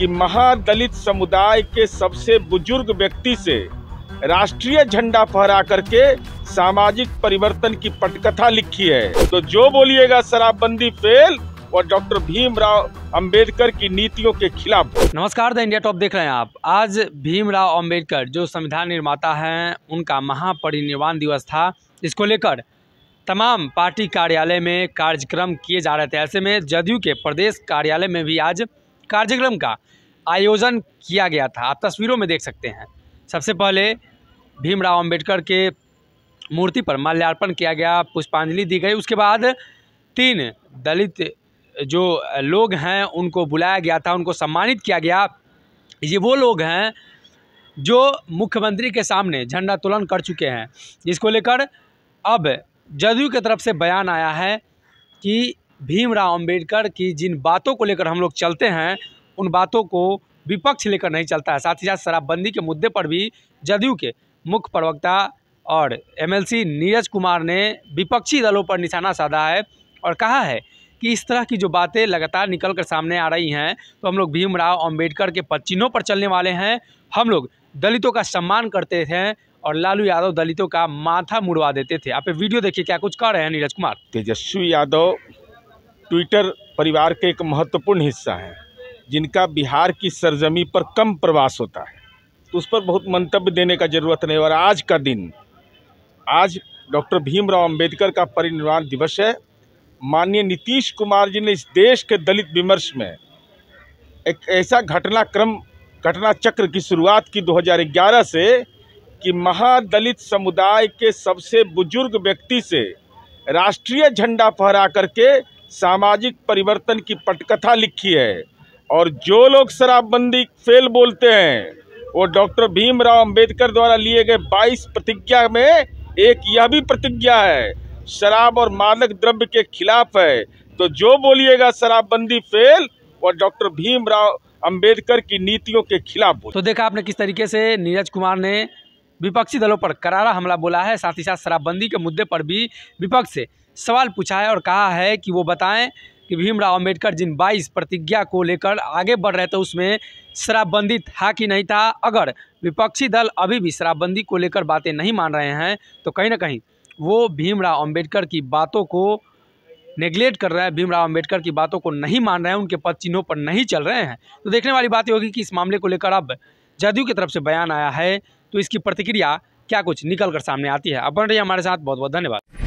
कि महादलित समुदाय के सबसे बुजुर्ग व्यक्ति से राष्ट्रीय झंडा फहरा करके सामाजिक परिवर्तन की पटकथा लिखी है तो जो बोलिएगा शराबबंदी फेल और डॉक्टर भीमराव अंबेडकर की नीतियों के खिलाफ नमस्कार द इंडिया टॉप देख रहे हैं आप आज भीमराव अंबेडकर जो संविधान निर्माता हैं उनका महापरिनिर्वाण दिवस था इसको लेकर तमाम पार्टी कार्यालय में कार्यक्रम किए जा रहे थे ऐसे में जदयू के प्रदेश कार्यालय में भी आज कार्यक्रम का आयोजन किया गया था आप तस्वीरों में देख सकते हैं सबसे पहले भीमराव अंबेडकर के मूर्ति पर माल्यार्पण किया गया पुष्पांजलि दी गई उसके बाद तीन दलित जो लोग हैं उनको बुलाया गया था उनको सम्मानित किया गया ये वो लोग हैं जो मुख्यमंत्री के सामने झंडा तुलन कर चुके हैं जिसको लेकर अब जदयू की तरफ से बयान आया है कि भीमराव अंबेडकर की जिन बातों को लेकर हम लोग चलते हैं उन बातों को विपक्ष लेकर नहीं चलता है साथ ही साथ शराबबंदी के मुद्दे पर भी जदयू के मुख्य प्रवक्ता और एमएलसी नीरज कुमार ने विपक्षी दलों पर निशाना साधा है और कहा है कि इस तरह की जो बातें लगातार निकल कर सामने आ रही हैं तो हम लोग भीमराव अंबेडकर के पचिन्हों पर चलने वाले हैं हम लोग दलितों का सम्मान करते थे और लालू यादव दलितों का माथा मुड़वा देते थे आप वीडियो देखिए क्या कुछ कह रहे हैं नीरज कुमार तेजस्वी यादव ट्विटर परिवार के एक महत्वपूर्ण हिस्सा हैं जिनका बिहार की सरजमी पर कम प्रवास होता है तो उस पर बहुत मंतव्य देने का ज़रूरत नहीं और आज का दिन आज डॉक्टर भीमराव अंबेडकर का परिनिर्वाण दिवस है माननीय नीतीश कुमार जी ने इस देश के दलित विमर्श में एक ऐसा घटनाक्रम घटना चक्र की शुरुआत की 2011 से कि महादलित समुदाय के सबसे बुजुर्ग व्यक्ति से राष्ट्रीय झंडा फहरा करके सामाजिक परिवर्तन की पटकथा लिखी है और जो लोग शराबबंदी फेल बोलते हैं वो डॉक्टर भीमराव अंबेडकर द्वारा लिए गए 22 प्रतिज्ञा में एक यह भी प्रतिज्ञा है शराब और मादक द्रव्य के खिलाफ है तो जो बोलिएगा शराबबंदी फेल वो डॉक्टर भीमराव अंबेडकर की नीतियों के खिलाफ तो देखा आपने किस तरीके से नीरज कुमार ने विपक्षी दलों पर करारा हमला बोला है साथ ही साथ शराबबंदी के मुद्दे पर भी विपक्ष से सवाल पूछा है और कहा है कि वो बताएं कि भीमराव अंबेडकर जिन 22 प्रतिज्ञा को लेकर आगे बढ़ रहे थे उसमें शराबबंदी था कि नहीं था अगर विपक्षी दल अभी भी शराबबंदी को लेकर बातें नहीं मान रहे हैं तो कहीं ना कहीं वो भीमराव अम्बेडकर की बातों को नेग्लेक्ट कर रहे हैं भीमराव अंबेडकर की बातों को नहीं मान रहे हैं उनके पद चिन्हों पर नहीं चल रहे हैं तो देखने वाली बात होगी कि इस मामले को लेकर अब जदयू की तरफ से बयान आया है तो इसकी प्रतिक्रिया क्या कुछ निकल कर सामने आती है अब बन रही है हमारे साथ बहुत बहुत धन्यवाद